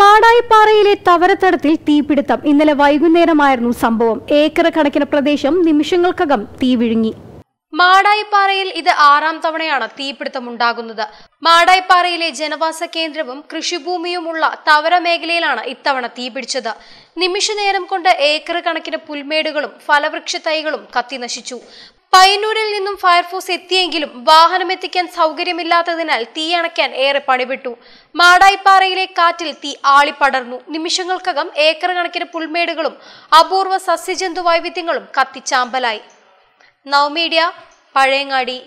മാടായിപ്പാറയിലെ തവരത്തടത്തിൽ തീപിടുത്തം ഇന്നലെ വൈകുന്നേരമായിരുന്നു സംഭവം ഏക്കർ കണക്കിന് പ്രദേശം നിമിഷങ്ങൾക്കകം തീ വിഴുങ്ങി മാടായിപ്പാറയിൽ ഇത് ആറാം തവണയാണ് തീപിടുത്തം ഉണ്ടാകുന്നത് മാടായിപ്പാറയിലെ ജനവാസ കേന്ദ്രവും കൃഷിഭൂമിയുമുള്ള തവര മേഖലയിലാണ് ഇത്തവണ തീപിടിച്ചത് നിമിഷനേരം കൊണ്ട് ഏക്കർ കണക്കിന് പുൽമേടുകളും ഫലവൃക്ഷ തൈകളും കത്തിനശിച്ചു പയ്യന്നൂരിൽ നിന്നും ഫയർഫോഴ്സ് എത്തിയെങ്കിലും വാഹനം എത്തിക്കാൻ സൗകര്യമില്ലാത്തതിനാൽ തീയണയ്ക്കാൻ ഏറെ പണിപെട്ടു മാടായിപ്പാറയിലെ കാറ്റിൽ തീ ആളിപ്പടർന്നു നിമിഷങ്ങൾക്കകം ഏക്കർ കണക്കിന് പുൽമേടുകളും അപൂർവ സസ്യജന്തു വൈവിധ്യങ്ങളും കത്തിച്ചാമ്പലായി നവമീഡിയ പഴയങ്ങാടി